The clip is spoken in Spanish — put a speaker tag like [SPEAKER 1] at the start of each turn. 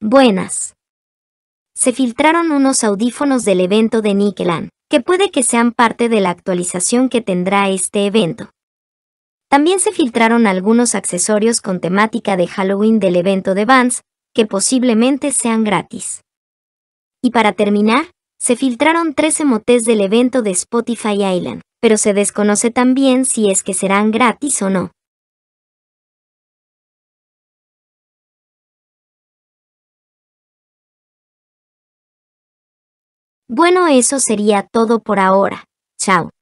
[SPEAKER 1] Buenas. Se filtraron unos audífonos del evento de Nickelan, que puede que sean parte de la actualización que tendrá este evento. También se filtraron algunos accesorios con temática de Halloween del evento de Vans, que posiblemente sean gratis. Y para terminar, se filtraron tres emotes del evento de Spotify Island, pero se desconoce también si es que serán gratis
[SPEAKER 2] o no. Bueno, eso sería todo por ahora. Chao.